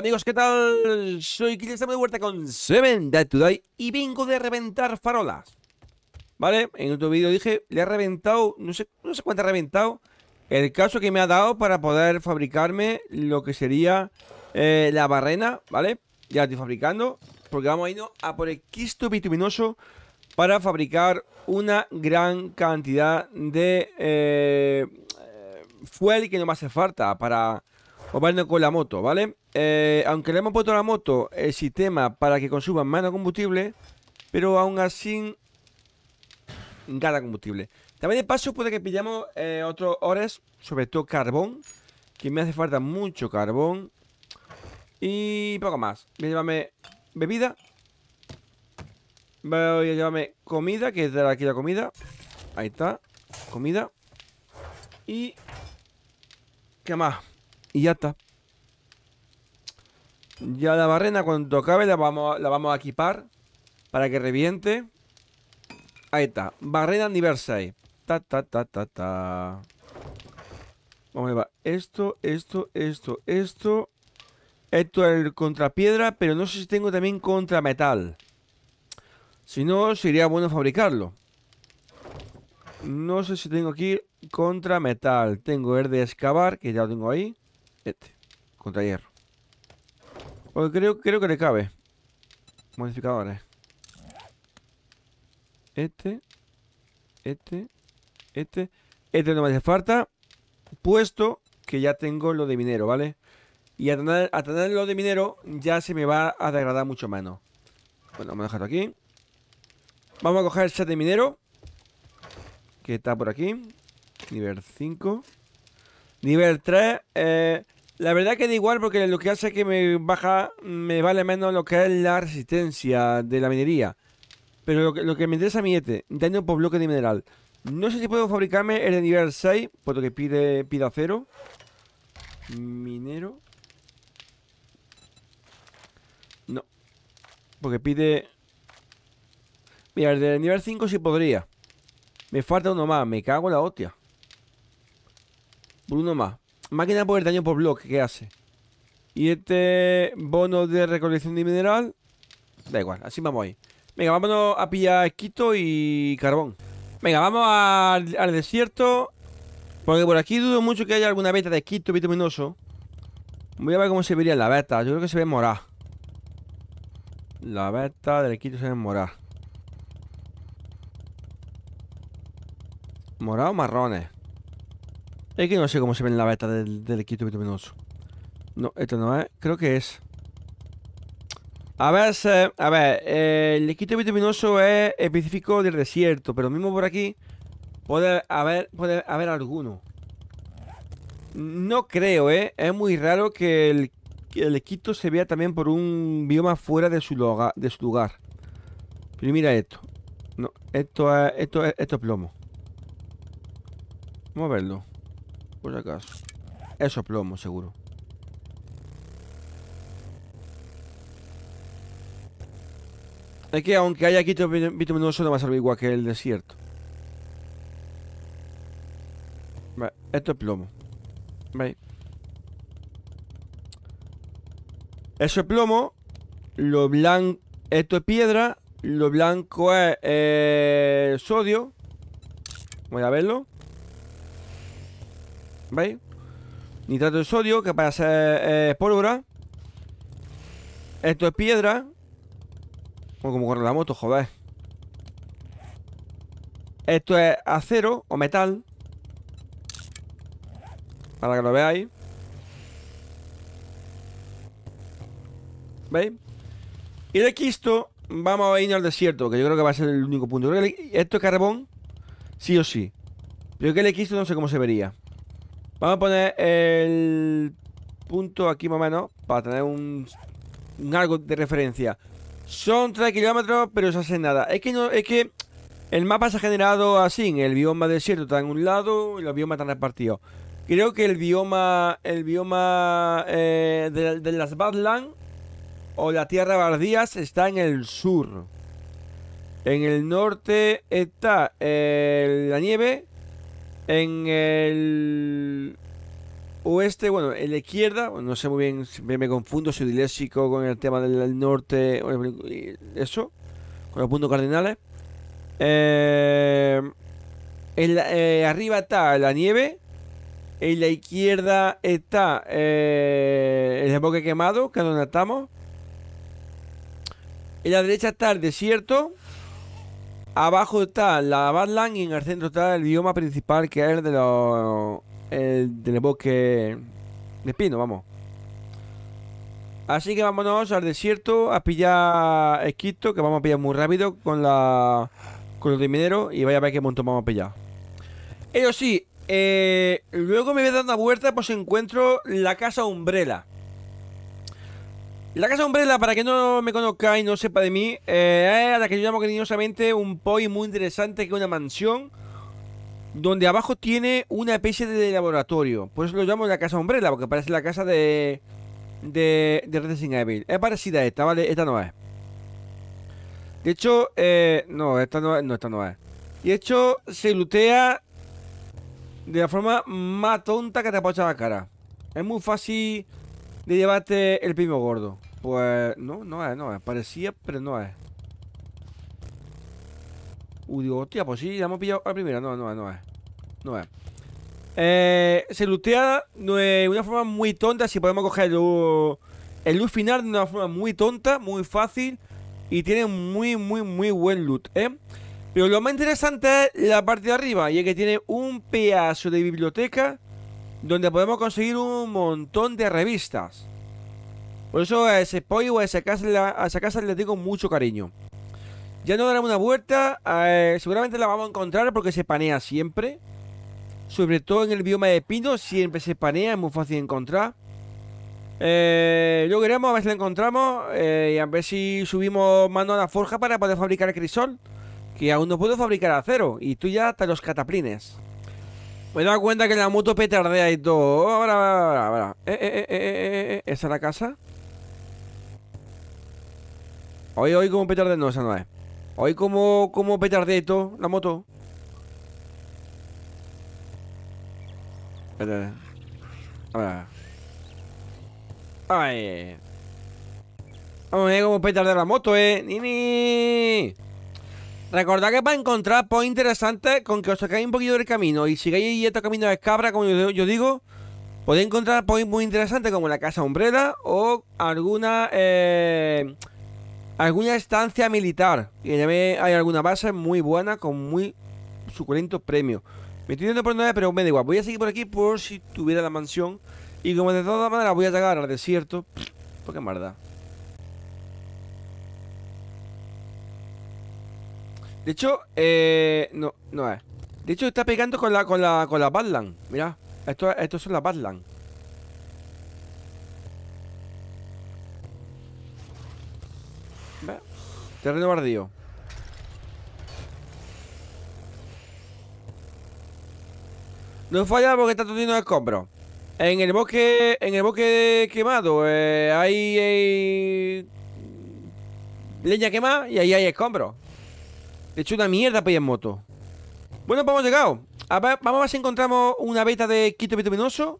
amigos, ¿qué tal? Soy Kili, estamos de vuelta con Seven Dead Today y vengo de reventar farolas ¿Vale? En otro vídeo dije, le he reventado, no sé, no sé cuánto ha reventado El caso que me ha dado para poder fabricarme lo que sería eh, la barrena, ¿vale? Ya estoy fabricando Porque vamos a irnos a por el quisto bituminoso Para fabricar una gran cantidad de eh, fuel que no me hace falta para... O con la moto, ¿vale? Eh, aunque le hemos puesto a la moto el sistema para que consuma menos combustible, pero aún así gana combustible. También de paso puede que pillamos eh, otros ores, sobre todo carbón, que me hace falta mucho carbón. Y poco más. Voy a llevarme bebida. Voy a llevarme comida, que es de aquí la comida. Ahí está. Comida. Y... ¿Qué más? Y ya está. Ya la barrena cuando acabe la vamos, la vamos a equipar para que reviente. Ahí está. Barrena diversa. Ta, ta, ta, ta, ta. Vamos a Esto, esto, esto, esto. Esto es el contrapiedra, pero no sé si tengo también contra metal. Si no, sería bueno fabricarlo. No sé si tengo aquí contra metal. Tengo el de excavar, que ya lo tengo ahí. Este, contra hierro. Porque creo, creo que le cabe. Modificadores. Este. Este. Este. Este no me hace falta. Puesto que ya tengo lo de minero, ¿vale? Y a tener, a tener lo de minero ya se me va a degradar mucho menos. Bueno, vamos a dejarlo aquí. Vamos a coger el set de minero. Que está por aquí. Nivel 5. Nivel 3. Eh, la verdad que da igual porque lo que hace es que me baja, me vale menos lo que es la resistencia de la minería. Pero lo que, me interesa a mí es este, daño por bloque de mineral. No sé si puedo fabricarme el de nivel 6, Porque que pide, pide acero. Minero. No. Porque pide... Mira, el de nivel 5 sí podría. Me falta uno más, me cago la hostia. Por uno más. Máquina de poder daño por bloque ¿qué hace. Y este bono de recolección de mineral. Da igual, así vamos ahí. Venga, vámonos a pillar esquito y carbón. Venga, vamos al, desierto. Porque por aquí dudo mucho que haya alguna beta de esquito bituminoso. Voy a ver cómo se vería la beta. Yo creo que se ve morada. La beta del esquito se ve morada. Morado o marrones. Es que no sé cómo se ve la beta del, del bituminoso. No, esto no es. Creo que es. A ver, a ver, eh, el equipo bituminoso es específico del desierto, pero mismo por aquí puede haber, puede haber alguno. No creo, ¿eh? Es muy raro que el, equito se vea también por un bioma fuera de su, lugar. Pero mira esto. No, esto esto esto es plomo. Vamos a verlo por acaso. Eso es plomo, seguro. Es que aunque haya aquí bituminoso no va a servir igual que el desierto. esto es plomo. Vale. Eso es plomo. Lo blanco... Esto es piedra. Lo blanco es eh, sodio. Voy a verlo. ¿Veis? Nitrato de sodio, que para ser eh, pólvora Esto es piedra Como, como corre la moto, joder Esto es acero o metal Para que lo veáis ¿Veis? Y de Quisto vamos a ir al desierto Que yo creo que va a ser el único punto Esto es carbón, sí o sí Pero que el Quisto no sé cómo se vería Vamos a poner el punto aquí más o menos para tener un, algo de referencia. Son 3 kilómetros, pero se hace nada. Es que no, es que el mapa se ha generado así, el bioma desierto está en un lado y los biomas están repartidos. Creo que el bioma, el bioma eh, de, las Badlands o la Tierra Bardías está en el sur. En el norte está eh, la nieve en el oeste, bueno, en la izquierda, no sé muy bien, me confundo, si diléxico con el tema del norte, eso, con los puntos cardinales. Eh, eh, arriba está la nieve, en la izquierda está eh, el desboque quemado, que es donde estamos. En la derecha está el desierto. Abajo está la Badland y en el centro está el idioma principal que es el de del bosque de espino, vamos. Así que vámonos al desierto a pillar esquisto, que vamos a pillar muy rápido con la con los de minero y vaya a ver qué montón vamos a pillar. Eso sí, eh, luego me voy a dar una vuelta pues encuentro la casa Umbrella. La Casa Umbrella, para que no me conozca y no sepa de mí, eh, es a la que yo llamo cariñosamente un POI muy interesante, que es una mansión donde abajo tiene una especie de laboratorio. Por eso lo llamo la Casa Umbrella, porque parece la casa de, de, de Resident Evil. Es parecida a esta, ¿vale? Esta no es. De hecho, eh, no, esta no es, no, esta no es. Y de hecho, se lutea de la forma más tonta que te apocha la cara. Es muy fácil de llevarte el primo gordo. Pues no, no es, no es. Parecía, pero no es. Uy, digo, hostia, pues sí, ya hemos pillado a la primera. No, no es, no es. No es. Eh, se lutea de una forma muy tonta. Si podemos coger el, el loot final de una forma muy tonta, muy fácil. Y tiene muy, muy, muy buen loot, ¿eh? Pero lo más interesante es la parte de arriba. Y es que tiene un pedazo de biblioteca donde podemos conseguir un montón de revistas. Por eso a ese pollo, o esa casa, a esa casa le digo mucho cariño. Ya no daremos una vuelta, eh, seguramente la vamos a encontrar porque se panea siempre. Sobre todo en el bioma de pino, siempre se panea, es muy fácil de encontrar. Eh, luego a ver si la encontramos eh, y a ver si subimos mano a la forja para poder fabricar crisol. Que aún no puedo fabricar acero y tú ya hasta los cataplines. Me he dado cuenta que la moto petardea y todo. Oh, ahora, ahora, ahora. Eh, eh, eh, eh, ¿Esa es la casa? Hoy, hoy como petardea. No, esa no es. Hoy como, como petardea y todo, la moto. Espera. Ahora. Ay. Vamos a ver cómo petardea la moto, eh. ni. Recordad que para encontrar points interesantes, con que os sacáis un poquito del camino y si sigáis estos camino de escabra, como yo, digo, podéis encontrar points muy interesantes como la casa Hombrera o alguna eh, alguna estancia militar. Y también hay alguna base muy buena con muy suculento premios. Me estoy yendo por nada, pero me da igual. Voy a seguir por aquí por si tuviera la mansión. Y como de todas maneras voy a llegar al desierto, porque es verdad. De hecho, eh, no, no es. De hecho, está pegando con la, con la, con la Badland. Mira, esto, esto son las Badland. Terreno bardío. No falla porque está todo lleno de escombros. En el bosque, en el bosque quemado eh, hay eh, leña quemada y ahí hay escombros. He hecho una mierda para ir en moto. Bueno, pues hemos llegado. vamos a ver si encontramos una beta de quito bituminoso.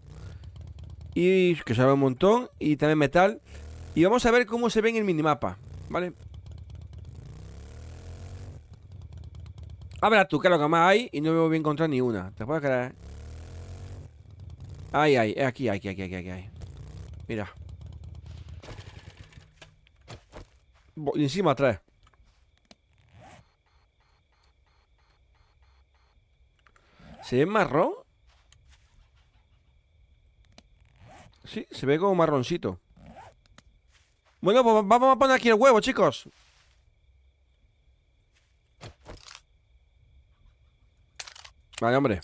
Y que sabe un montón. Y también metal. Y vamos a ver cómo se ve en el minimapa. ¿Vale? A ver, tú, que es lo que más hay y no voy a encontrar ni una. Te puedes creer. Ay, ay, aquí, aquí, aquí, aquí, aquí. Mira. Y encima atrás. ¿Se marrón? Sí, se ve como marroncito Bueno, pues vamos a poner aquí el huevo, chicos Vale, hombre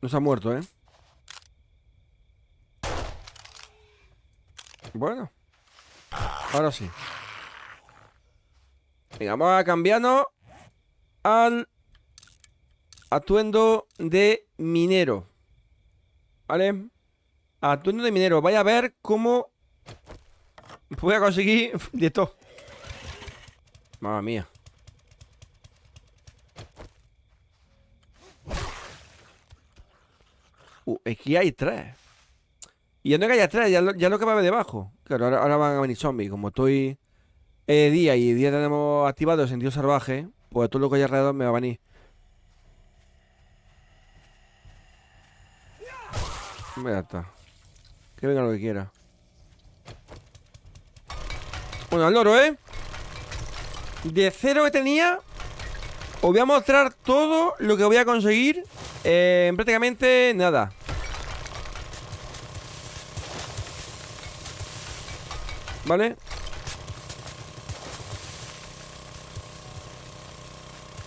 No se ha muerto, ¿eh? Bueno Ahora sí. Venga, vamos a cambiarnos al atuendo de minero. ¿Vale? Atuendo de minero. Vaya a ver cómo voy a conseguir de esto Mamma mía. Uh, aquí hay tres. Y ya no que haya tres, ya lo, ya lo que va debajo. Claro, ahora, van a venir zombies. Como estoy eh, día y día tenemos activado el sentido salvaje, pues todo lo que hay alrededor me va a venir. Mira, está. Que venga lo que quiera. Bueno, al loro, ¿eh? De cero que tenía, os voy a mostrar todo lo que voy a conseguir eh, en prácticamente nada. ¿Vale?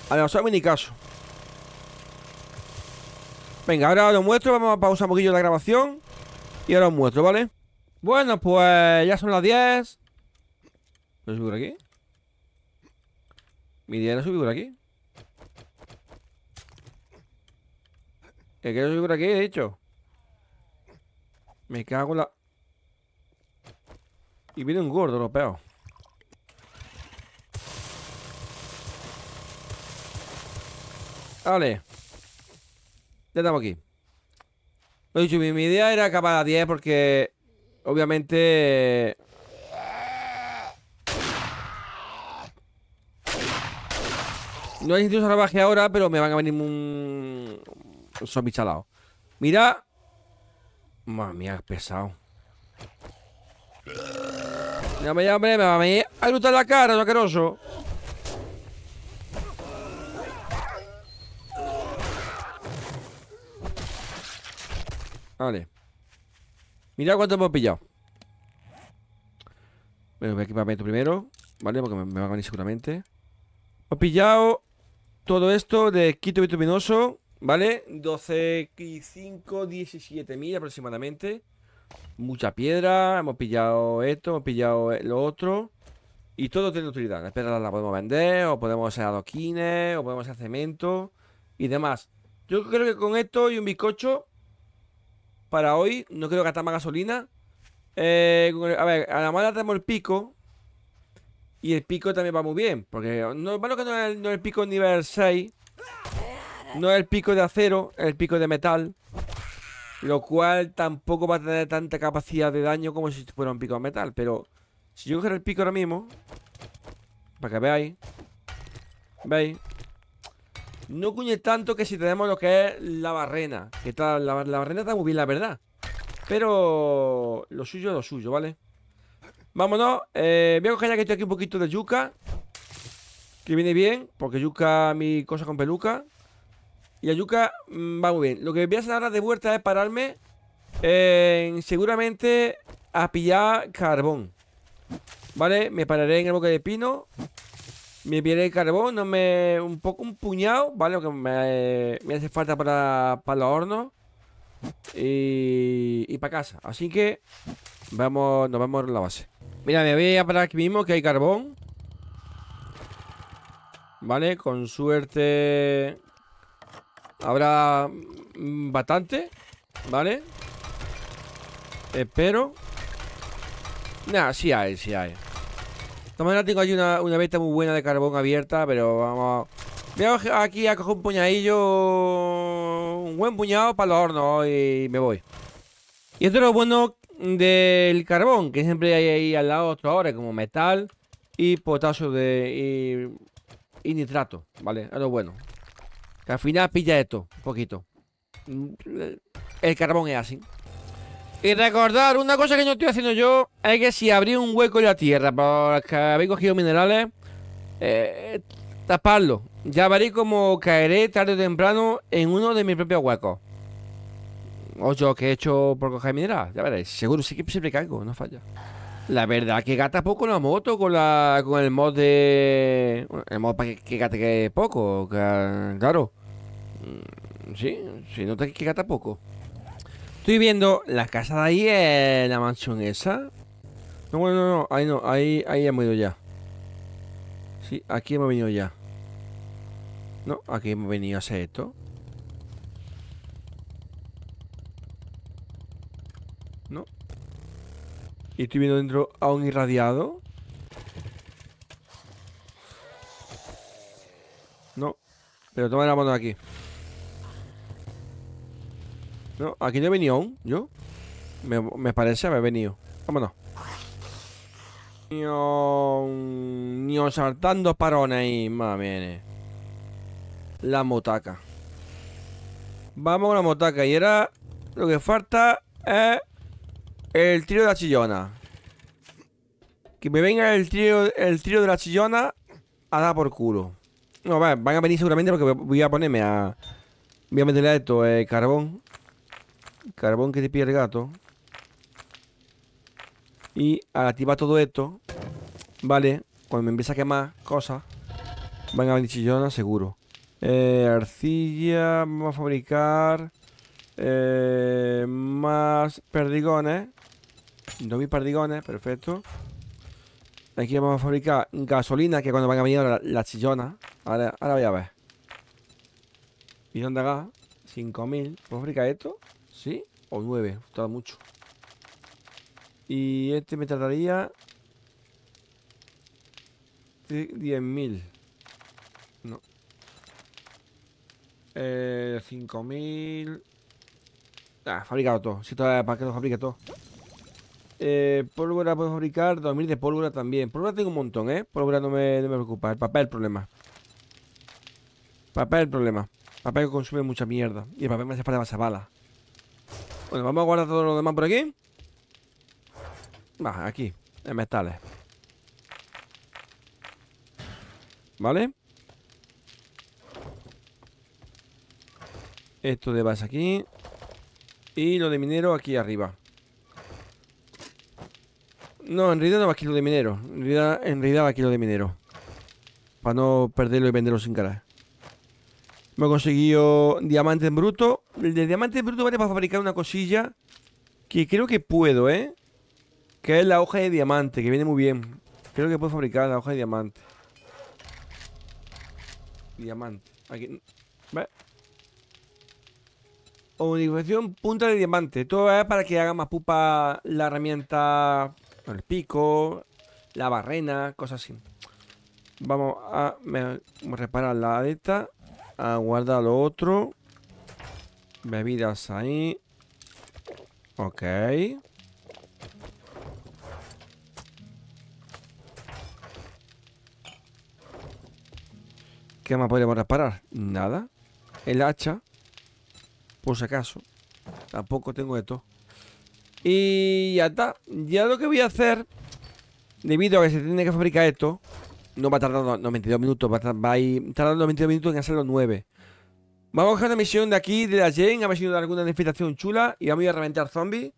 A la sabe ni caso Venga, ahora os muestro Vamos a pausar un poquillo la grabación Y ahora os muestro, ¿vale? Bueno, pues ya son las 10 ¿Lo subí por aquí? Mi idea era subir por aquí Que quiero subir por aquí, he dicho Me cago en la... Y viene un gordo lo europeo. Vale. Ya estamos aquí. Lo dicho, mi, idea era acabar a 10 porque... Obviamente... No hay sentido salvaje ahora, pero me van a venir un... un zombie Mira. Mami, ha pesado. Ya, me va a lutar la cara, lo Vale. Mira cuánto hemos pillado. Bueno, voy a primero. Vale, porque me, va a venir seguramente. Hemos pillado todo esto de quito bituminoso ¿Vale? 12 y 5, 17.000 aproximadamente mucha piedra, hemos pillado esto, hemos pillado lo otro. Y todo tiene utilidad. Las piedras la podemos vender, o podemos hacer adoquines, o podemos hacer cemento y demás. Yo creo que con esto y un bizcocho para hoy, no creo gastar más gasolina. Eh, a ver, a la mala tenemos el pico. Y el pico también va muy bien. Porque no, bueno que el, no es el pico nivel 6. No es el pico de acero, es el pico de metal. Lo cual tampoco va a tener tanta capacidad de daño como si fuera un pico de metal. Pero si yo coger el pico ahora mismo, para que veáis, ¿veis? No cuñe tanto que si tenemos lo que es la barrena. Que está, la, barrena está muy bien, la verdad. Pero lo suyo es lo suyo, ¿vale? Vámonos. Eh, voy a coger que aquí un poquito de yuca. Que viene bien, porque yuca mi cosa con peluca. Y Ayuka mm, va muy bien. Lo que voy a hacer ahora de vuelta es pararme eh, seguramente a pillar carbón. ¿Vale? Me pararé en el boca de pino. Me pillaré el carbón. No me, un poco un puñado, ¿vale? Lo que me, hace falta para, para los hornos. Y, y, para casa. Así que vamos, nos vamos a la base. Mira, me voy a parar aquí mismo que hay carbón. Vale, con suerte Habrá mm, bastante, ¿vale? Espero. Nada, sí hay, sí hay. De manera tengo ahí una, una muy buena de carbón abierta, pero vamos... Voy aquí a coger un puñadillo... Un buen puñado para los hornos y me voy. Y esto es lo bueno del carbón, que siempre hay ahí al lado otros ahora como metal y potasio de, y, y nitrato, ¿vale? Es lo bueno. Que al final pilla esto, un poquito. Mm, el carbón es así. Y recordar una cosa que no estoy haciendo yo es que si abrí un hueco en la tierra que habéis cogido minerales, eh, taparlo. Ya veréis como caeré tarde o temprano en uno de mis propios huecos. O yo que he hecho por coger minerales, ya veréis. Seguro, sí que siempre caigo, no falla. La verdad que gata poco la moto con la con el mod de el mod para que, que poco, claro. Mm, sí, se nota que gata poco. Estoy viendo la casa de ahí, eh, la mansión esa. No, no, no, ahí no, ahí, ahí hemos ido ya. Sí, aquí hemos venido ya. No, aquí hemos venido a hacer esto. Y estoy viendo dentro a un irradiado. No. Pero toma la mano de aquí. No, aquí no he venido aún, yo. Me, me parece haber venido. Vámonos. os saltando parones ahí, mami. La motaca. Vamos a la motaca. Y era. Lo que falta es. El trío de la chillona. Que me venga el trío, el trío de la chillona a dar por culo. No, va, van a venir seguramente porque voy a ponerme a... Voy a meterle a esto eh, carbón. Carbón que te pide el gato. Y al activar todo esto, ¿vale? Cuando me empieza a quemar cosas, van a venir chillona, seguro. Eh, arcilla, vamos a fabricar eh, más perdigones. 2.000 pardigones, perfecto. Aquí vamos a fabricar gasolina, que cuando van a venir ahora las chillona Ahora, ahora voy a ver. Millón de gas, 5.000. ¿Puedo fabricar esto? ¿Sí? O 9, Gustado mucho. Y este me tardaría 10.000 No 5.000 eh, Ah, fabricado todo Si todavía para que lo fabrique todo eh, pólvora puedo fabricar, 2000 de pólvora también. Pólvora tengo un montón, ¿eh? Pólvora no me, no me preocupa. El papel problema. Papel problema. Papel que consume mucha mierda. Y el papel me hace falta más bala. Bueno, vamos a guardar todo lo demás por aquí. Va, aquí. En metales. ¿Vale? Esto de base aquí. Y lo de minero aquí arriba. No, en realidad no va kilo de minero. En realidad, en realidad de minero. Para no perderlo y venderlo sin cara. Me he conseguido diamante en bruto. El de diamante en bruto vale para fabricar una cosilla que creo que puedo, ¿eh? Que es la hoja de diamante, que viene muy bien. Creo que puedo fabricar la hoja de diamante. Diamante. Aquí. ¿Ves? Unificación punta de diamante. Todo es para que haga más pupa la herramienta el pico, la barrena, cosas así. Vamos a reparar la aleta. A guardar lo otro. Bebidas ahí. Ok. ¿Qué más podemos reparar? Nada. El hacha. Por si acaso. Tampoco tengo esto. Y ya está. Ya lo que voy a hacer, debido a que se tiene que fabricar esto, no va a tardar 92 minutos, va a, tardar tardar 92 minutos en hacerlo 9. Vamos a coger una misión de aquí, de la Jane, a ver si nos alguna desfilación chula y vamos a ir a reventar zombies,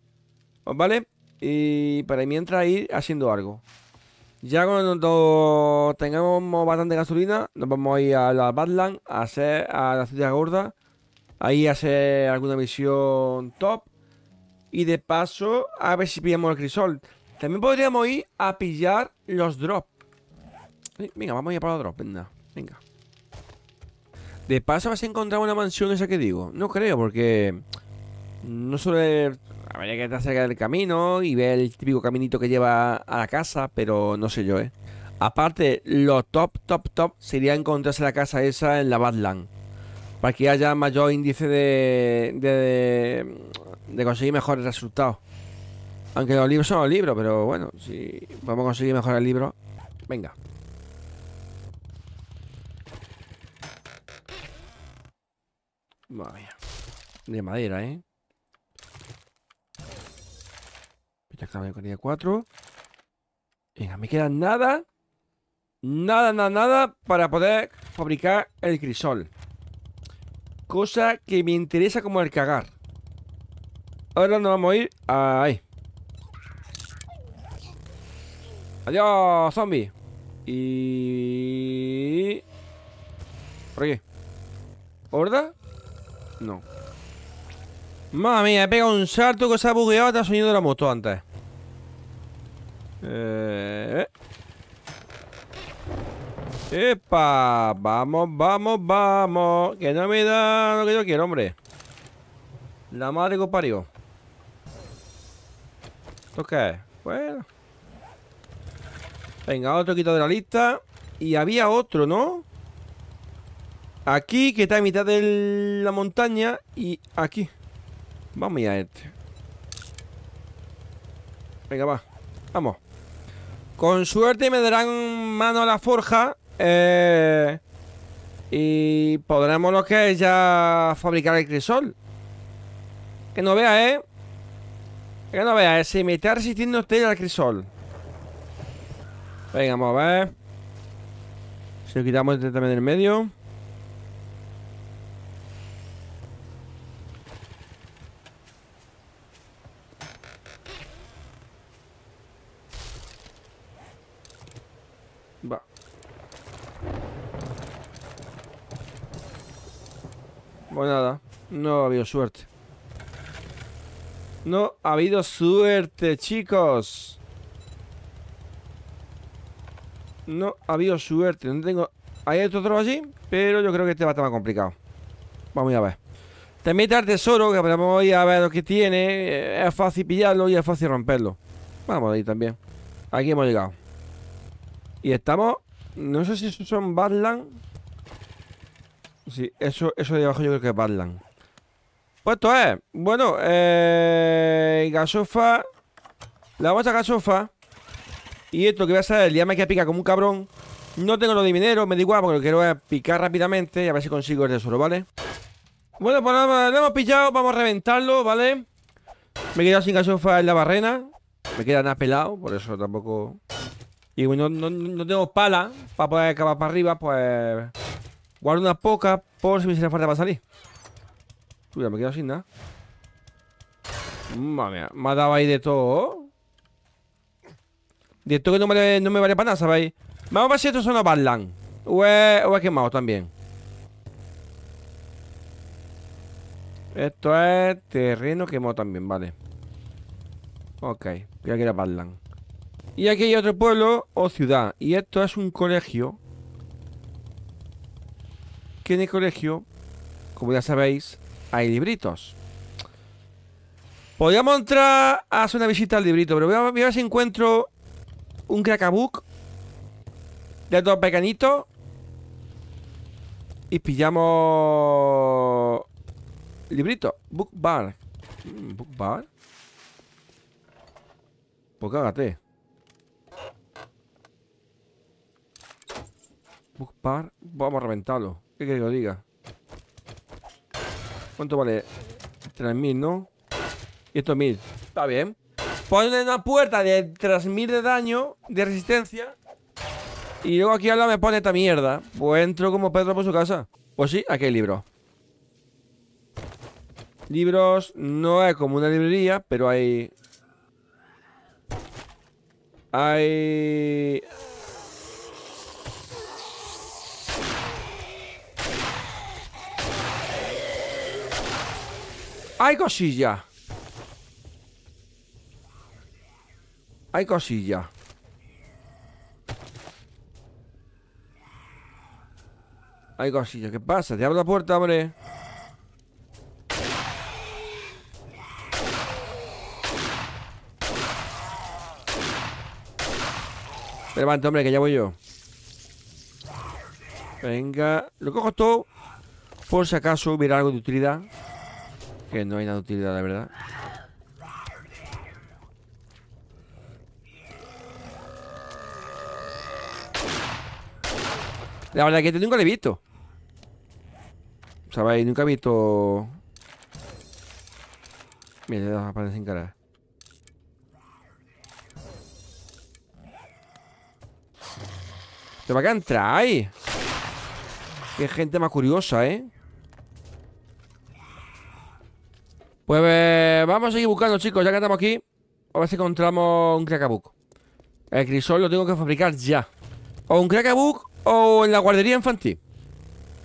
¿vale? Y para mientras ir haciendo algo. Ya cuando tengamos bastante gasolina, nos vamos a ir a la Badland, a hacer a la ciudad gorda, ahí a hacer alguna misión top y de paso, a ver si pillamos el crisol. También podríamos ir a pillar los drops. Eh, venga, vamos a ir para los drops, venga. Venga. De paso, vas a encontrar una mansión esa que digo. No creo, porque... No suele... Habría que estar cerca del camino y ver el típico caminito que lleva a la casa, pero no sé yo, ¿eh? Aparte, lo top, top, top sería encontrarse la casa esa en la Badland. Para que haya mayor índice de, de de conseguir mejores resultados. Aunque los libros son los libros, pero bueno, si vamos a conseguir el libro venga. Vaya. De madera, ¿eh? Ya con día 4. Venga, me queda nada. Nada, nada, nada para poder fabricar el crisol. Cosa que me interesa como el cagar. Ahora nos vamos a ir ahí. Adiós, zombie. Y... ¿Por qué? ¿Horda? No. Mamma mía, he pegado un salto que se ha bugueado hasta sonido la moto antes. Eh... ¡Epa! Vamos, vamos, vamos. Que no me da lo que yo quiero, hombre. La madre que parió. ¿Esto Bueno. Venga, otro quito de la lista. Y había otro, ¿no? Aquí, que está en mitad de la montaña. Y aquí. Vamos a este. Venga, va. Vamos. Con suerte me darán mano a la forja. Eh, y podremos lo que es ya fabricar el crisol. Que no vea, ¿eh? Que no vea se me está resistiendo usted al crisol. Venga, vamos a ver. Si lo quitamos este también el medio. Va. Pues nada, no ha habido suerte. No ha habido suerte, chicos. No ha habido suerte. No tengo... Hay otro allí, pero yo creo que este va a estar más complicado. Vamos a ver. También está el tesoro, que podemos ir a ver lo que tiene. Eh, es fácil pillarlo y es fácil romperlo. Vamos ahí también. Aquí hemos llegado. Y estamos... No sé si esos son Badland. Sí, eso, eso de abajo yo creo que es Badland. Pues esto es. Bueno, eh, gasofa. La a gasofa. Y esto que voy a hacer, el día me que pica como un cabrón. No tengo lo de dinero me da igual porque lo quiero picar rápidamente y a ver si consigo el tesoro, ¿vale? Bueno, pues nada, lo hemos pillado, vamos a reventarlo, ¿vale? Me he quedado sin gasofa en la barrena. Me queda nada pelado, por eso tampoco... Y bueno, no, no tengo pala para poder acabar para arriba, pues... Guardo unas pocas por si me hiciera falta para salir. Tú ya me he sin nada. Madre me ha dado ahí de todo. De esto que no me, vale, para nada, ¿sabéis? Vamos a ver si esto son una hue, O quemado también. Esto es terreno quemado también, vale. Ok, voy que era Badland. Y aquí hay otro pueblo o ciudad. Y esto es un colegio. Que en el colegio, como ya sabéis, hay libritos. Podríamos entrar a hacer una visita al librito, pero voy a, ver si encuentro un Crackabook de todo pequeñito. Y pillamos... Librito. Book bar. Mm, Book bar. Pues cágate. Book bar. Vamos a reventarlo. ¿Qué que lo diga? ¿Cuánto vale? 3.000, ¿no? Y esto 1.000. Está bien. Pone una puerta de 3.000 de daño, de resistencia. Y luego aquí ahora me pone esta mierda. Pues entro como Pedro por su casa. Pues sí, aquí hay libros. Libros no es como una librería, pero hay... Hay... Hay cosilla. Hay cosilla. Hay cosilla. ¿Qué pasa? Te abro la puerta, hombre. Levanta, hombre, que ya voy yo. Venga. Lo cojo todo. Por si acaso hubiera algo de utilidad. Que no hay nada de utilidad, la verdad. La verdad es que este nunca lo he visto. ¿Sabéis? Nunca he visto... Mira, aparece aparece sin cara. ¿Te va a entrar ahí? Qué gente más curiosa, ¿eh? Pues eh, vamos a seguir buscando, chicos, ya que estamos aquí. A ver si encontramos un Crackabook El crisol lo tengo que fabricar ya. O un Crackabook o en la guardería infantil.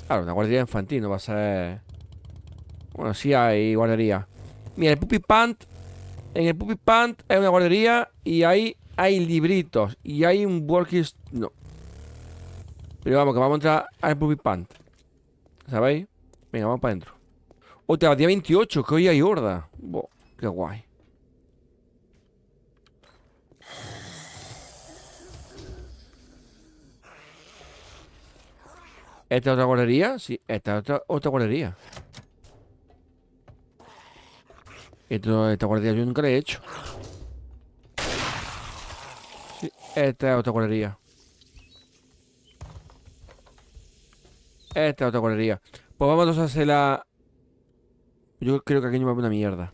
Claro, en la guardería infantil no va a ser... Bueno, sí hay guardería. Mira, el Puppy Pant... En el Puppy Pant hay una guardería y ahí hay libritos. Y hay un working... No. Pero vamos, que vamos a entrar al Puppy Pant. ¿Sabéis? Venga, vamos para adentro. Otra, día 28, que hoy hay horda. Bo, qué guay. ¿Esta es otra guardería? Sí, esta es otra, otra guardería. esta guardería yo nunca la he hecho. Sí, esta es otra guardería. Esta es otra guardería. Pues vamos a hacer la, yo creo que aquí no va a haber una mierda.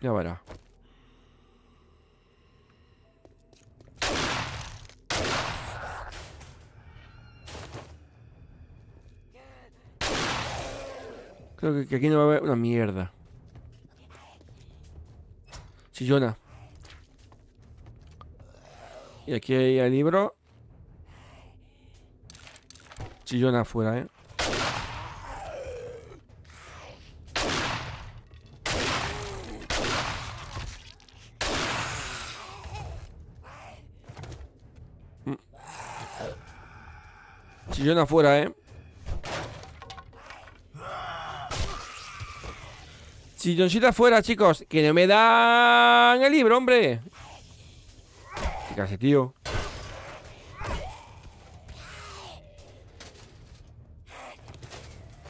Ya verá. Creo que, que, aquí no va a haber una mierda. Chillona. Y aquí hay el libro. Chillona afuera, ¿eh? Chillona afuera, ¿eh? Chilloncita afuera, chicos. Que no me dan el libro, hombre. ¿Qué hace, tío?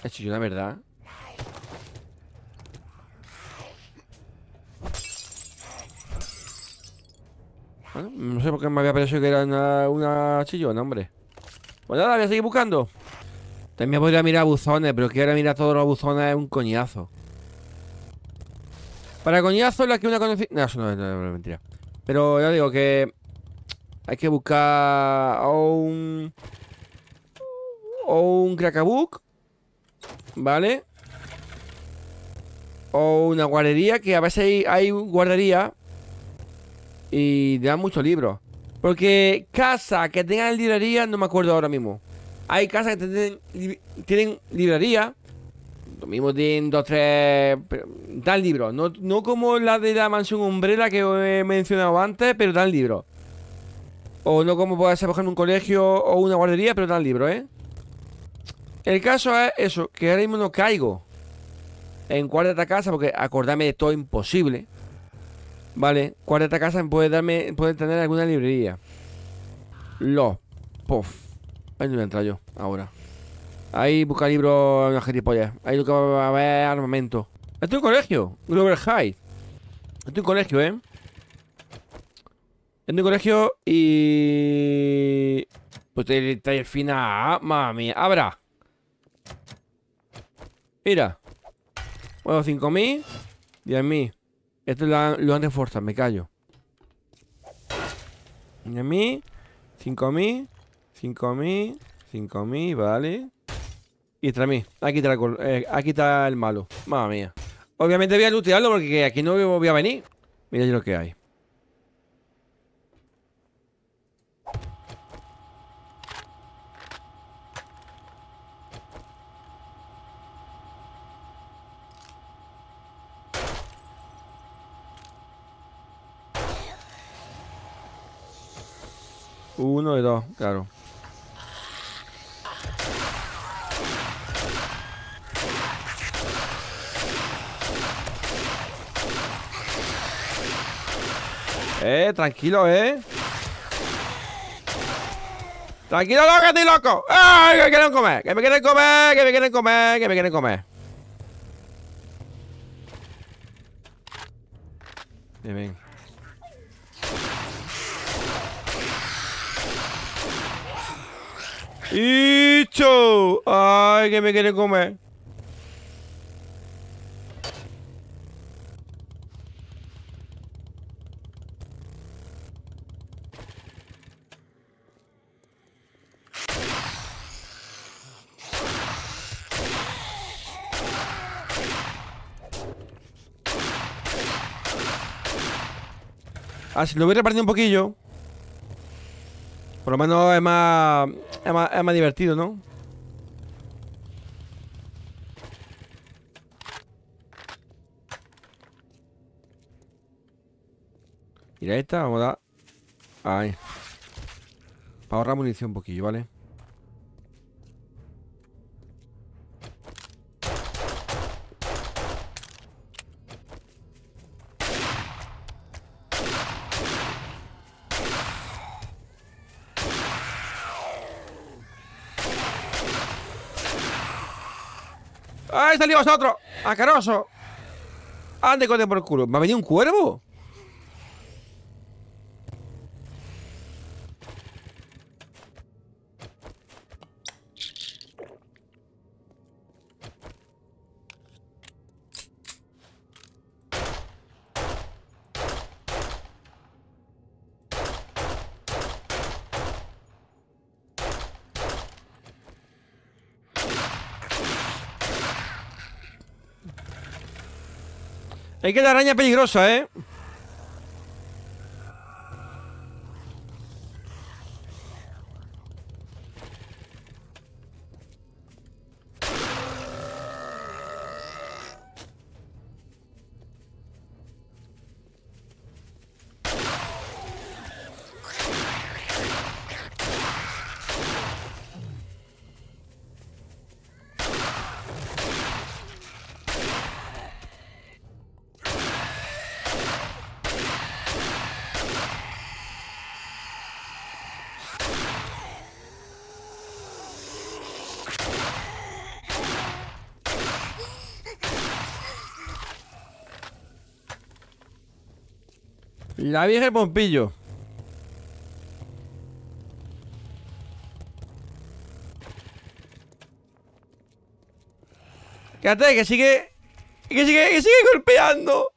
Es chillona, la verdad no sé por qué me había parecido que era una, chillona, hombre Bueno, nada, voy a seguir buscando También podría mirar buzones Pero que ahora mirar todos los buzones es un coñazo Para coñazo la que una conocida... No, eso no es, mentira Pero ya digo que Hay que buscar O un... O un crackabook ¿Vale? O una guardería Que a veces hay, hay guardería Y dan muchos libros Porque casa que tengan librería No me acuerdo ahora mismo Hay casas que tienen, librería lo mismo tienen dos, tres. Dan libros. No, como la de la mansión Umbrella que he mencionado antes, pero dan libro O no como puede ser, por un colegio o una guardería, pero dan libro ¿eh? El caso es eso, que ahora mismo no caigo en Cuarta de esta casa, porque acordarme de todo imposible. ¿Vale? Cuál de esta casa puede darme, puede tener alguna librería. Lo. Puff Ahí no voy yo, ahora. Ahí busca libros, una gilipollas. Ahí lo que va a haber armamento. Estoy en colegio, Glover High. Estoy en colegio, ¿eh? Es un colegio y... Pues el te fina... Ah, Mami, abra. Mira. Bueno, 5.000. 10.000. Esto lo han, reforzado, me callo. 10.000. 5.000. 5.000. 5.000, vale. Y 3.000. Aquí está, eh, aquí está el malo. Mamma mía. Obviamente voy a lootearlo porque aquí no voy a venir. Mira yo lo que hay. Uno y dos, claro. Eh, tranquilo, eh. Tranquilo, loco, estoy loco. ¡Ay, que me quieren comer! ¡Que me quieren comer! ¡Que me quieren comer! ¡Que me quieren comer! Bien, bien. ¡Hicho! ¡Ay, que me quiere comer! Ah, si lo hubiera perdido un poquillo. Por lo menos es más es más, es más divertido, ¿no? Mira esta, vamos a dar... Ahí. Para ahorrar munición un poquillo, ¿vale? salí salido vosotros? ¡Acaroso! Ande con por culo. ¿Me ha venido un cuervo? Hay que dar araña peligrosa, ¿eh? La vieja Pompillo. Quédate, que sigue... Que sigue, que sigue golpeando.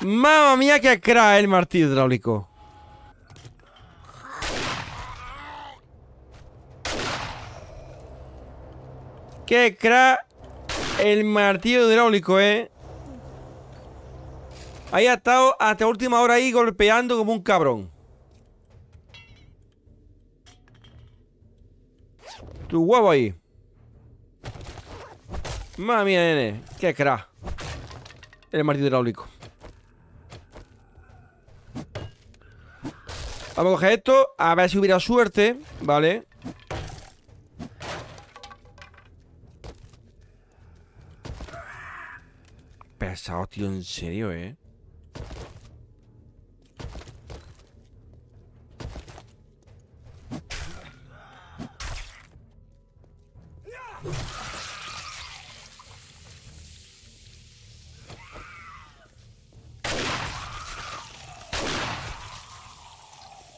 Mamma mía, que acrae el martillo hidráulico. Qué crack el martillo hidráulico, eh. Ahí ha estado hasta última hora ahí golpeando como un cabrón. Tu huevo ahí. Mamma mía, nene. Qué crack. El martillo hidráulico. Vamos a coger esto. A ver si hubiera suerte. Vale. Pesado, tío, en serio, ¿eh?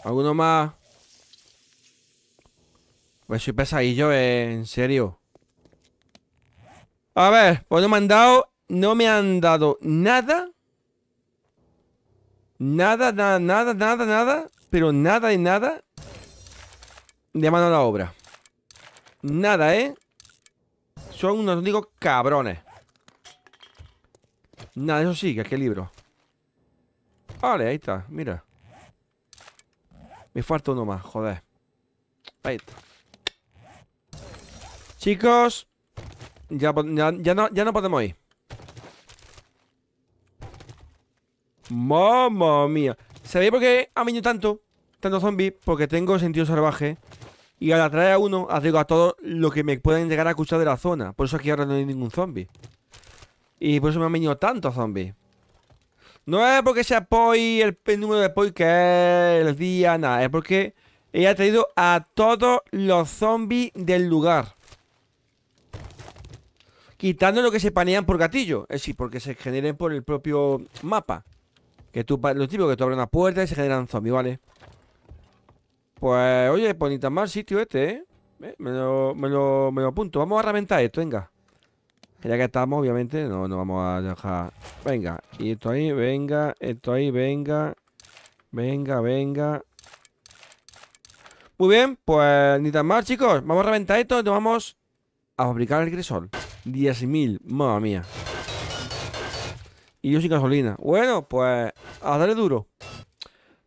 ¿Alguno más? Pues soy pesadillo, eh, en serio. A ver, pues no me han dado no me han dado nada. Nada, nada, nada, nada, nada. Pero nada y nada. De mano a la obra. Nada, ¿eh? Son unos digo cabrones. Nada, eso sí, que es libro. Vale, ahí está, mira. Me falta uno más, joder. Ahí está. Chicos, ya no podemos ir. Mamma mía. ¿Sabéis por qué ha venido tanto? Tanto zombies. Porque tengo sentido salvaje. Y al atraer a uno, atraigo a todo lo que me pueden llegar a escuchar de la zona. Por eso aquí ahora no hay ningún zombie. Y por eso me han venido tantos zombies. No es porque sea Poi, el, el, número de Poi que es el día, nada. Es porque he atraído a todos los zombies del lugar. Quitando lo que se panean por gatillo. Es decir, porque se generen por el propio mapa. Que tú, lo típico que tú abren una puerta y se generan zombies, ¿vale? Pues, oye, pues ni tan mal sitio este, ¿eh? ¿eh? Me, lo, me, apunto. Vamos a reventar esto, venga. Ya que estamos, obviamente, no, no vamos a dejar... Venga, y esto ahí, venga, esto ahí, venga. Venga, venga. Muy bien, pues ni tan mal, chicos. Vamos a reventar esto, nos vamos a fabricar el crisol. 10.000, mamma mía. Y yo sin gasolina. Bueno, pues a darle duro.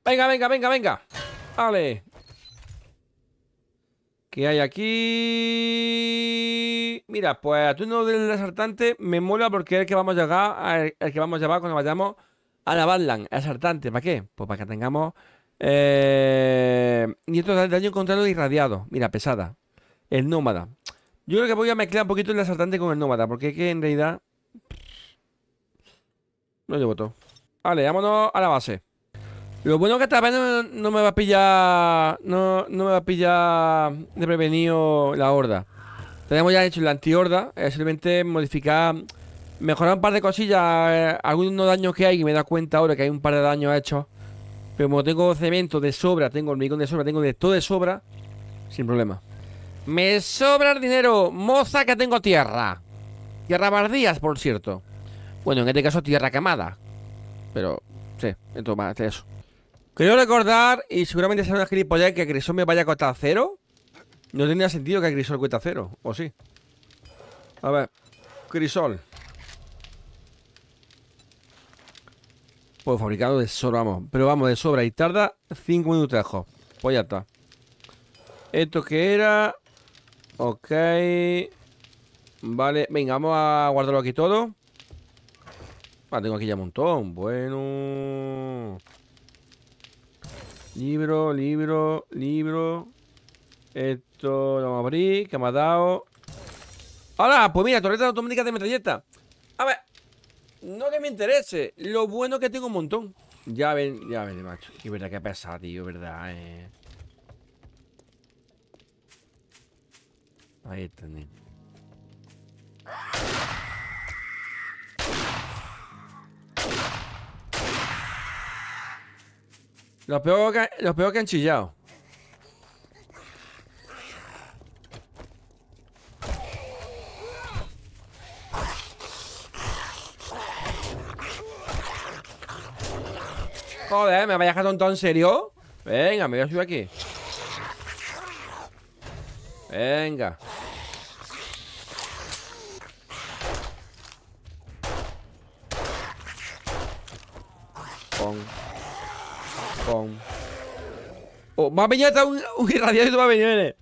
Venga, venga, venga, venga. Vale. ¿Qué hay aquí? Mira, pues a turno del asaltante me mola porque es el que vamos a llegar, el que vamos a llevar cuando vayamos a la Badland. El asaltante, ¿para qué? Pues para que tengamos... Eh, y esto da daño contrario e irradiado Mira, pesada. El nómada. Yo creo que voy a mezclar un poquito el asaltante con el nómada, porque es que en realidad no llevo todo. Vale, vámonos a la base. Lo bueno que esta vez no, me va a pillar. No, me va a pillar de prevenido la horda. Tenemos ya hecho la antihorda. horda simplemente modificar. Mejorar un par de cosillas. Eh, algunos daños que hay. Y me da cuenta ahora que hay un par de daños hechos. Pero como tengo cemento de sobra, tengo hormigón de sobra, tengo de todo de sobra. Sin problema. Me sobra el dinero, moza que tengo tierra. Tierra bardías, por cierto. Bueno, en este caso tierra quemada. Pero, sí, esto más de eso. Creo recordar, y seguramente será una gilipollas, que Crisol me vaya a costar cero. No tenía sentido que Crisol cuesta cero, ¿o sí? A ver, Crisol. Pues fabricado de sobra, vamos. Pero vamos, de sobra. Y tarda 5 minutos. Pues ya está. Esto que era... Ok. Vale, venga, vamos a guardarlo aquí todo. Ah, tengo aquí ya un montón. Bueno. Libro, libro, libro. Esto lo vamos a abrir. ¿Qué me ha dado. Ahora, pues mira, torreta automática de metralleta. A ver. No que me interese. Lo bueno que tengo un montón. Ya ven, ya ven, macho. Es verdad que pesa, tío, verdad, eh. Ahí está, Los peor, que, que han chillado. Joder, ¿me vayas a tonto en serio? Venga, me voy a subir aquí. Venga. Oh, ¡Va a venir hasta un, irradiado y tú me a venir!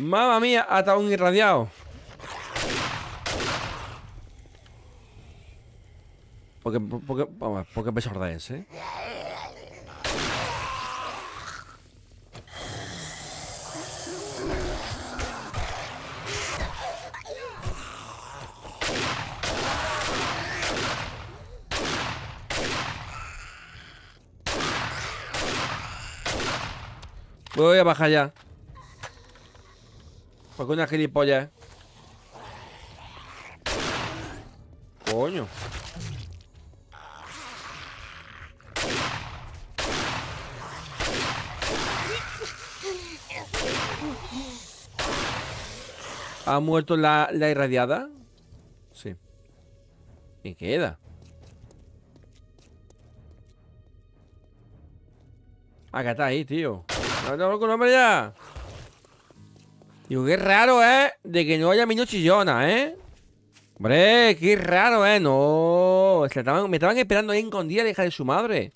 Mamma mía, hasta un irradiado. Porque, porque, vamos, porque pesorda ese. Voy a bajar ya. Porque una gilipollas, ¿eh? Coño. ¿Ha muerto la, la irradiada? Sí. ¿Y queda? Ah, está ahí, tío. No, loco, no, hombre, ya. Digo, qué raro, ¿eh? De que no haya mino chillona, ¿eh? Hombre, qué raro, ¿eh? No. me estaban esperando ahí escondida la hija de su madre.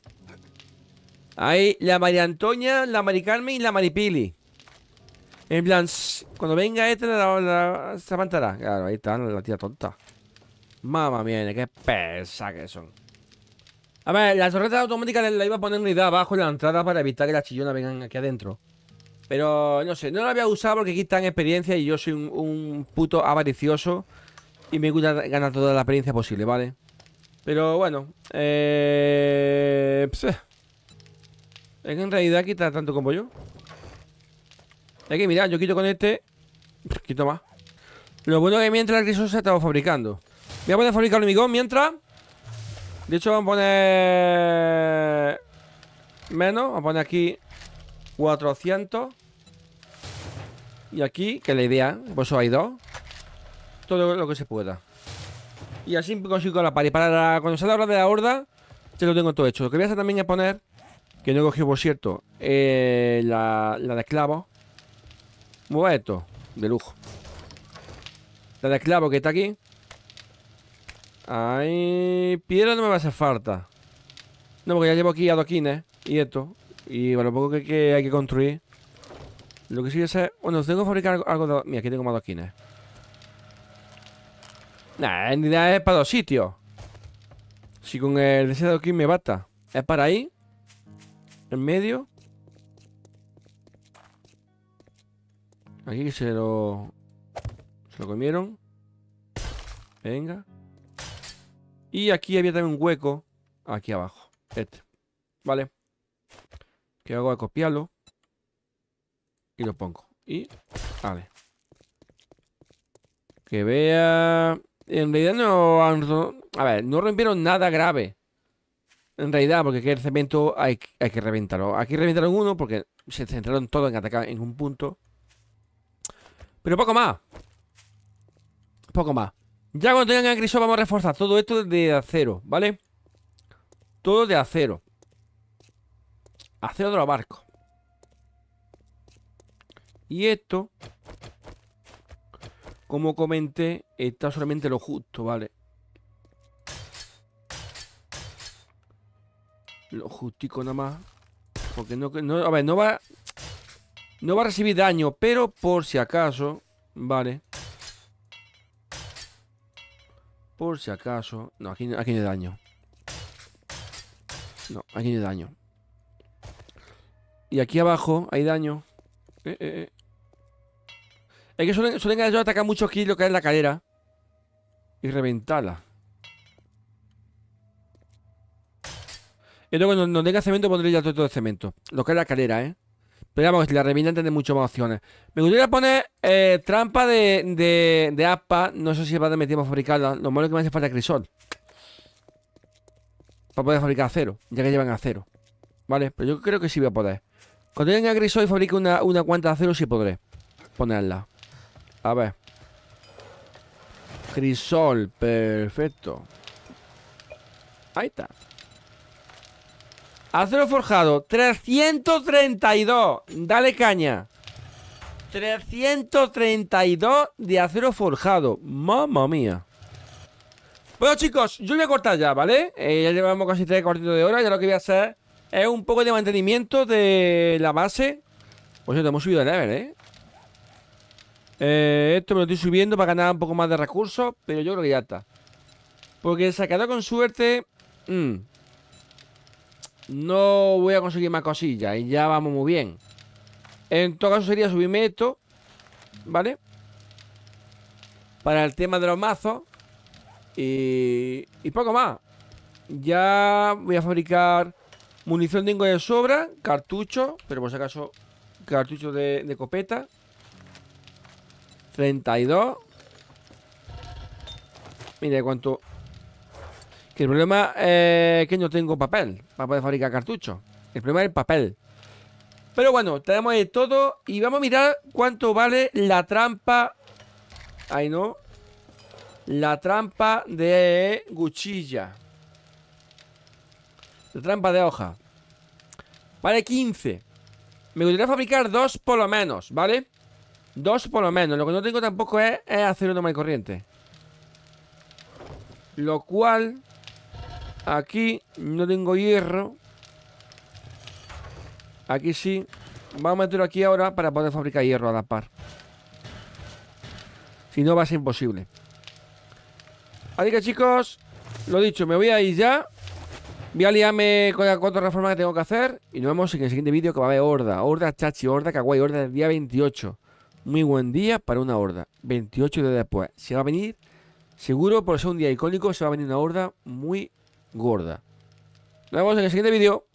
Ahí, la María Antonia, la Mari Carmen y la Maripili. En plan, cuando venga este, la, levantará. Claro, ahí está la tía tonta. Mamma mía, qué pesa que son. A ver, las torretas automáticas la iba a poner una idea abajo en la entrada para evitar que las chillonas vengan aquí adentro. Pero no sé, no la había usado porque quitan experiencia y yo soy un, puto avaricioso. Y me gusta ganar toda la experiencia posible, ¿vale? Pero bueno, eh... Es que en realidad quita tanto como yo. Es que mirad, yo quito con este. quito más. Lo bueno es que mientras el eso se estaba fabricando. Voy a poder fabricar hormigón mientras. De hecho, vamos a poner... Menos. Vamos a poner aquí 400. Y aquí, que la idea, ¿eh? por eso hay dos. Todo lo que se pueda. Y así consigo la pari, para cuando se la de la horda, ya lo tengo todo hecho. Lo que voy a hacer también es poner, que no he cogido, por cierto, eh, la, de esclavo. Mueve esto, de lujo. La de esclavo que está aquí. Ay, piedra no me va a hacer falta. No, porque ya llevo aquí adoquines y esto. Y bueno, poco que, hay que construir. Lo que sí es. Bueno, tengo que fabricar algo, Mira, aquí tengo más adoquines. Nah, en realidad es para dos sitios. Si con el deseo de adoquín me basta. Es para ahí. En medio. Aquí se lo... Se lo comieron Venga y aquí había también un hueco. Aquí abajo. Este. ¿Vale? Que hago a copiarlo. Y lo pongo. Y. Vale. Que vea. En realidad no. A ver, no rompieron nada grave. En realidad, porque aquí el cemento hay, hay que reventarlo. Aquí reventaron uno porque se centraron todo en atacar en un punto. Pero poco más. Poco más. Ya cuando tengan griso vamos a reforzar todo esto de acero, ¿vale? Todo de acero. Acero de los barcos. Y esto, como comenté, está solamente lo justo, ¿vale? Lo justico nada más. Porque no, no va, no va a recibir daño, pero por si acaso, ¿vale? Por si acaso. No, aquí, no hay daño. No, aquí no hay daño. Y aquí abajo hay daño. Eh, eh, eh. Es que suelen, atacar mucho aquí lo que es la cadera. Y reventarla. Y luego cuando no tenga cemento pondré ya todo, el cemento. Lo que es la calera, ¿eh? Pero vamos, que la reminente tiene muchas más opciones. Me gustaría poner eh, trampa de, de, aspa. No sé si va a meter fabricarla. Lo malo es que me hace falta crisol. Para poder fabricar acero. Ya que llevan acero. Vale, pero yo creo que sí voy a poder. Cuando tenga crisol y fabrique una, una cuanta de acero, sí podré ponerla. A ver. Crisol, perfecto. Ahí está. Acero forjado, 332. Dale caña. 332 de acero forjado. Mamma mía. Bueno, chicos, yo voy a cortar ya, ¿vale? Eh, ya llevamos casi tres cuartitos de hora. Ya lo que voy a hacer es un poco de mantenimiento de la base. pues cierto, hemos subido de level, ¿eh? ¿eh? Esto me lo estoy subiendo para ganar un poco más de recursos, pero yo creo que ya está. Porque ha quedado con suerte... Mmm, no voy a conseguir más cosillas Y ya vamos muy bien En todo caso sería subirme esto ¿Vale? Para el tema de los mazos Y, y poco más Ya voy a fabricar Munición tengo de sobra Cartucho, pero por si acaso Cartucho de, de copeta 32 Mira cuánto el problema eh, es que no tengo papel para poder fabricar cartucho El problema es el papel. Pero bueno, tenemos de todo y vamos a mirar cuánto vale la trampa. Ahí no. La trampa de cuchilla. La trampa de hoja. Vale 15. Me gustaría fabricar dos por lo menos, ¿vale? Dos por lo menos. Lo que no tengo tampoco es, hacer uno más corriente. Lo cual Aquí no tengo hierro. Aquí sí. Vamos a meterlo aquí ahora para poder fabricar hierro a la par. Si no, va a ser imposible. Así que, chicos, lo dicho, me voy a ir ya. Voy a liarme con las cuatro reformas que tengo que hacer. Y nos vemos en el siguiente vídeo que va a haber horda. Horda, chachi, horda, kawaii, horda del día 28. Muy buen día para una horda. 28 días después. Se va a venir, seguro, por ser un día icónico, se va a venir una horda muy gorda. Nos vemos en el siguiente vídeo.